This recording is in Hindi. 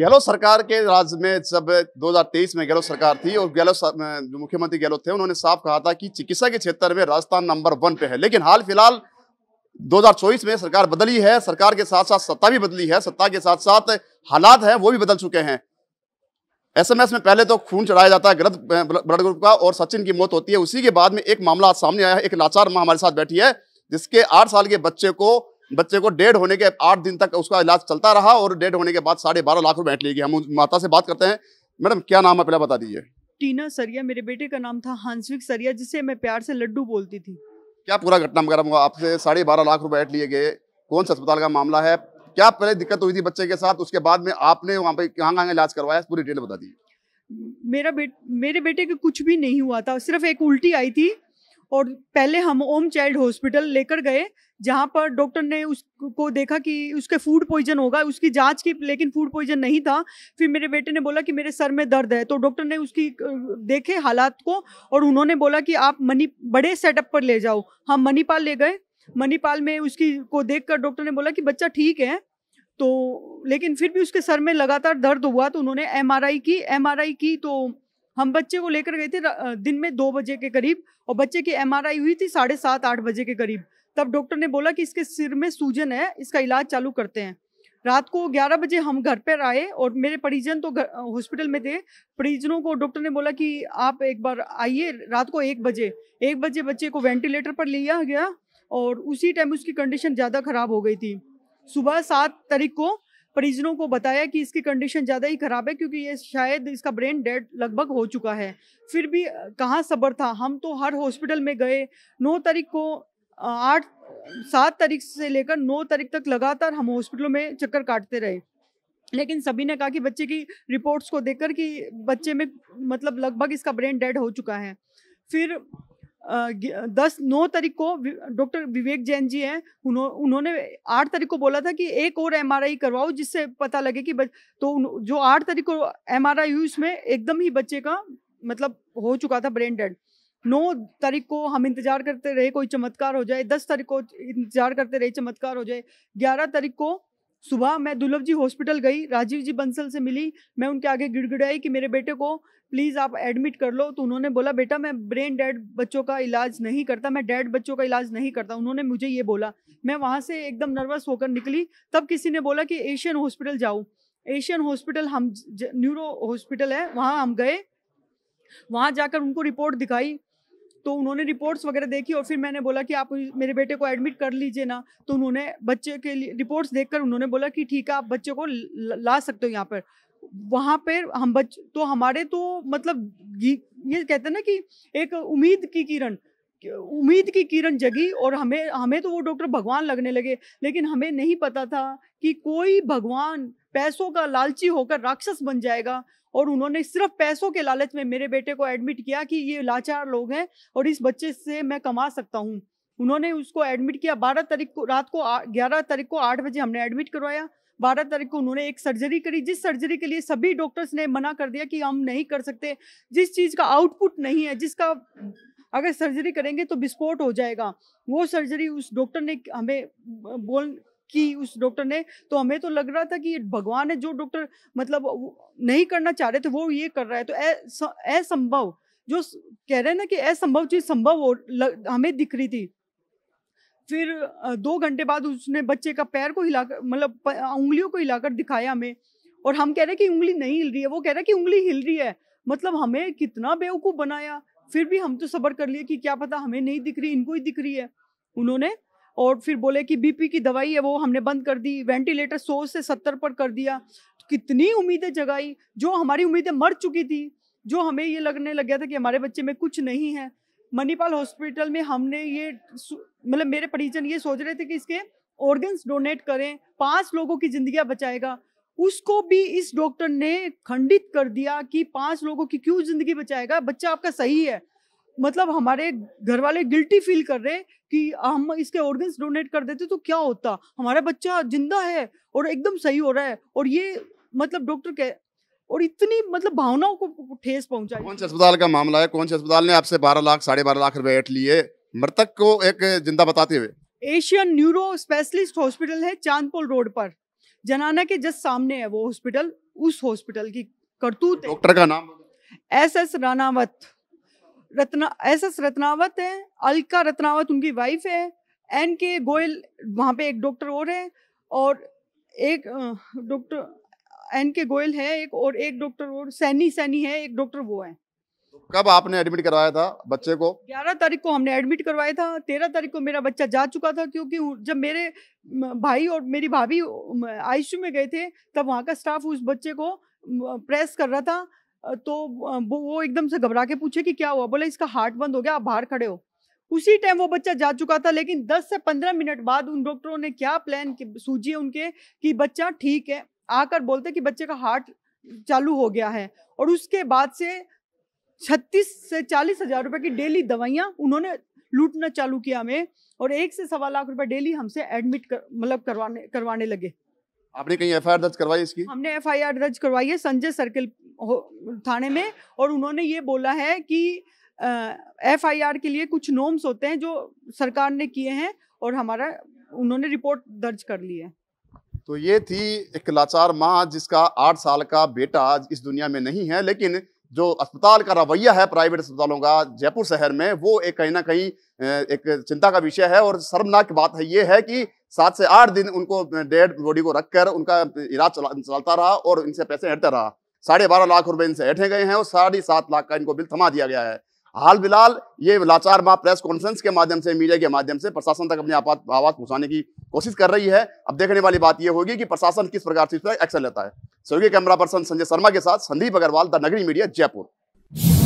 गहलोत सरकार के राज्य में जब 2023 में गहलोत सरकार थी और गहलोत जो मुख्यमंत्री गहलोत थे उन्होंने साफ कहा था कि चिकित्सा के क्षेत्र में राजस्थान नंबर वन पे है लेकिन हाल फिलहाल 2024 में सरकार बदली है सरकार के साथ साथ सत्ता भी बदली है सत्ता के साथ साथ हालात हैं वो भी बदल चुके हैं एसएमएस में पहले तो खून चढ़ाया जाता है गलत ब्लड ग्रुप का और सचिन की मौत होती है उसी के बाद में एक मामला सामने आया है एक लाचार माँ हमारे साथ बैठी है जिसके आठ साल के बच्चे को बच्चे को डेढ़ होने के आठ दिन तक उसका इलाज चलता रहा और डेढ़ होने के बाद साढ़े बारह लाख रुपए बैठ लेगी हम माता से बात करते हैं मैडम क्या नाम है पहले बता दीजिए टीना सरिया मेरे बेटे का नाम था हांसविक सरिया जिसे मैं प्यार से लड्डू बोलती थी क्या पूरा घटना वगैरह आपसे साढ़े बारह लाख रुपए ऐड लिए गए कौन से अस्पताल का मामला है क्या पहले दिक्कत हुई थी बच्चे के साथ उसके बाद में आपने वहाँ पे कहाँ कहाँ इलाज करवाया पूरी डिटेल बता दीजिए मेरा बेट मेरे बेटे को कुछ भी नहीं हुआ था सिर्फ एक उल्टी आई थी और पहले हम ओम चाइल्ड हॉस्पिटल लेकर गए जहाँ पर डॉक्टर ने उसको देखा कि उसके फूड पॉइजन होगा उसकी जांच की लेकिन फूड पॉइजन नहीं था फिर मेरे बेटे ने बोला कि मेरे सर में दर्द है तो डॉक्टर ने उसकी देखे हालात को और उन्होंने बोला कि आप मनी बड़े सेटअप पर ले जाओ हम मणिपाल ले गए मणिपाल में उसकी को देख डॉक्टर ने बोला कि बच्चा ठीक है तो लेकिन फिर भी उसके सर में लगातार दर्द हुआ तो उन्होंने एम की एम की तो हम बच्चे को लेकर गए थे दिन में दो बजे के करीब और बच्चे की एम हुई थी साढ़े सात आठ बजे के करीब तब डॉक्टर ने बोला कि इसके सिर में सूजन है इसका इलाज चालू करते हैं रात को 11 बजे हम घर पर आए और मेरे परिजन तो हॉस्पिटल में थे परिजनों को डॉक्टर ने बोला कि आप एक बार आइए रात को एक बजे एक बजे बच्चे को वेंटिलेटर पर लिया गया और उसी टाइम उसकी कंडीशन ज़्यादा ख़राब हो गई थी सुबह सात तारीख को परिजनों को बताया कि इसकी कंडीशन ज़्यादा ही ख़राब है क्योंकि ये शायद इसका ब्रेन डेड लगभग हो चुका है फिर भी कहाँ सब्र था हम तो हर हॉस्पिटल में गए नौ तारीख को आठ सात तारीख से लेकर नौ तारीख तक लगातार हम हॉस्पिटलों में चक्कर काटते रहे लेकिन सभी ने कहा कि बच्चे की रिपोर्ट्स को देखकर कि बच्चे में मतलब लगभग इसका ब्रेन डेड हो चुका है फिर दस नौ तारीख को डॉक्टर विवेक जैन जी हैं उन्हों, उन्होंने आठ तारीख को बोला था कि एक और एमआरआई करवाओ जिससे पता लगे कि बच, तो जो आठ तारीख को एमआरआई हुई उसमें एकदम ही बच्चे का मतलब हो चुका था ब्रेन डेड नौ तारीख को हम इंतजार करते रहे कोई चमत्कार हो जाए दस तारीख को इंतजार करते रहे चमत्कार हो जाए ग्यारह तारीख को सुबह मैं दुर्लभ जी हॉस्पिटल गई राजीव जी बंसल से मिली मैं उनके आगे गिड़गिड़ाई कि मेरे बेटे को प्लीज़ आप एडमिट कर लो तो उन्होंने बोला बेटा मैं ब्रेन डेड बच्चों का इलाज नहीं करता मैं डेड बच्चों का इलाज नहीं करता उन्होंने मुझे ये बोला मैं वहाँ से एकदम नर्वस होकर निकली तब किसी ने बोला कि एशियन हॉस्पिटल जाऊँ एशियन हॉस्पिटल हम न्यूरो हॉस्पिटल है वहाँ हम गए वहाँ जाकर उनको रिपोर्ट दिखाई तो उन्होंने रिपोर्ट्स वगैरह देखी और फिर मैंने बोला कि आप मेरे बेटे को एडमिट कर लीजिए ना तो उन्होंने बच्चे के लिए रिपोर्ट्स देखकर उन्होंने बोला कि ठीक है आप बच्चे को ला सकते हो यहाँ पर वहाँ पर हम बच तो हमारे तो मतलब ये कहते हैं ना कि एक उम्मीद की किरण उम्मीद की किरण जगी और हमें हमें तो वो डॉक्टर भगवान लगने लगे लेकिन हमें नहीं पता था कि कोई भगवान पैसों का लालची होकर राक्षस बन जाएगा और उन्होंने सिर्फ पैसों के लालच में मेरे बेटे को एडमिट किया कि ये लाचार लोग हैं और इस बच्चे से मैं कमा सकता हूँ उन्होंने उसको एडमिट किया बारह तारीख को रात को ग्यारह तारीख को आठ बजे हमने एडमिट करवाया बारह तारीख को उन्होंने एक सर्जरी करी जिस सर्जरी के लिए सभी डॉक्टर्स ने मना कर दिया कि हम नहीं कर सकते जिस चीज़ का आउटपुट नहीं है जिसका अगर सर्जरी करेंगे तो विस्फोट हो जाएगा वो सर्जरी उस डॉक्टर ने हमें बोल की उस डॉक्टर ने तो हमें तो लग रहा था कि भगवान ने जो डॉक्टर मतलब नहीं करना चाह रहे थे वो ये कर रहा है तो असंभव जो कह रहे हैं ना कि असंभव चीज संभव हो हमें दिख रही थी फिर दो घंटे बाद उसने बच्चे का पैर को हिलाकर मतलब उंगलियों को हिलाकर दिखाया हमें और हम कह रहे हैं कि उंगली नहीं हिल रही है वो कह रहे हैं कि उंगली हिल रही है मतलब हमें कितना बेवकूफ़ बनाया फिर भी हम तो सब्र कर लिए कि क्या पता हमें नहीं दिख रही इनको ही दिख रही है उन्होंने और फिर बोले कि बीपी की दवाई है वो हमने बंद कर दी वेंटिलेटर सौ से सत्तर पर कर दिया कितनी उम्मीदें जगाई जो हमारी उम्मीदें मर चुकी थी जो हमें ये लगने लग गया था कि हमारे बच्चे में कुछ नहीं है मणिपाल हॉस्पिटल में हमने ये मतलब मेरे परिजन ये सोच रहे थे कि इसके ऑर्गन्स डोनेट करें पांच लोगों की जिंदगी बचाएगा उसको भी इस डॉक्टर ने खंडित कर दिया कि पांच लोगों की क्यों जिंदगी बचाएगा बच्चा आपका सही है मतलब हमारे घर वाले गिल्टी फील कर रहे कि हम इसके ऑर्गन्स डोनेट कर देते तो क्या होता हमारा बच्चा जिंदा है और एकदम सही हो रहा है और ये मतलब डॉक्टर के और इतनी मतलब भावनाओं को ठेस पहुंचाई कौन से अस्पताल का मामला है कौन से अस्पताल ने आपसे बारह लाख साढ़े बारह लाख रुपए एट लिए मृतक को एक जिंदा बताते हुए एशियन न्यूरो स्पेशलिस्ट हॉस्पिटल है चांदपोल रोड पर जनाना के जस्ट सामने है वो हॉस्पिटल उस हॉस्पिटल की करतूत डॉक्टर का नाम S S Ranawat Ratna S S Ratnawat है अलका रत्नावत उनकी वाइफ है एन के गोयल वहाँ पे एक डॉक्टर और है और एक डॉक्टर एन के गोयल है एक और एक डॉक्टर और सैनी सैनी है एक डॉक्टर वो है कब आपने एडमिट करवाया था बच्चे को 11 तारीख को हमने एडमिट करवाया था 13 तारीख को मेरा बच्चा जा चुका था क्योंकि जब मेरे भाई और मेरी भाभी आई में गए थे तब वहाँ का स्टाफ उस बच्चे को प्रेस कर रहा था तो वो एकदम से घबरा के पूछे कि क्या हुआ बोला इसका हार्ट बंद हो गया आप बाहर खड़े हो उसी टाइम वो बच्चा जा चुका था लेकिन 10 से 15 मिनट बाद उन डॉक्टरों ने क्या प्लान सूझी उनके कि बच्चा ठीक है आकर बोलते कि बच्चे का हार्ट चालू हो गया है और उसके बाद से छत्तीस से चालीस हजार रुपए की डेली दवाइयाँ उन्होंने लूटना चालू किया हमें और एक से सवा लाख रुपए डेली हमसे एडमिट कर, मतलब करवाने करवाने लगे आपने कहीं एफ दर्ज करवाई इसकी हमने एफ दर्ज करवाई है संजय सर्किल थाने में और उन्होंने ये बोला है कि एफ के लिए कुछ नॉर्म्स होते हैं जो सरकार ने किए हैं और हमारा उन्होंने रिपोर्ट दर्ज कर ली है तो ये थी एक लाचार माँ जिसका आठ साल का बेटा इस दुनिया में नहीं है लेकिन जो अस्पताल का रवैया है प्राइवेट अस्पतालों का जयपुर शहर में वो एक कहीं ना कहीं एक चिंता का विषय है और शर्मनाक बात है ये है कि सात से आठ दिन उनको डेड बॉडी को रखकर उनका इलाज चला, चलाता रहा और इनसे पैसे हटता रहा साढ़े बारह लाख रुपए इनसे हटे गए हैं और साढ़े सात लाख का इनको बिल थमा दिया गया है हाल फिलहाल ये लाचार माँ प्रेस कॉन्फ्रेंस के माध्यम से मीडिया के माध्यम से प्रशासन तक अपनी आपात आवाज पहुंचाने की कोशिश कर रही है अब देखने वाली बात यह होगी कि प्रशासन किस प्रकार से इस पर एक्शन लेता है सहयोगी कैमरा पर्सन संजय शर्मा के साथ संदीप अग्रवाल द नगरी मीडिया जयपुर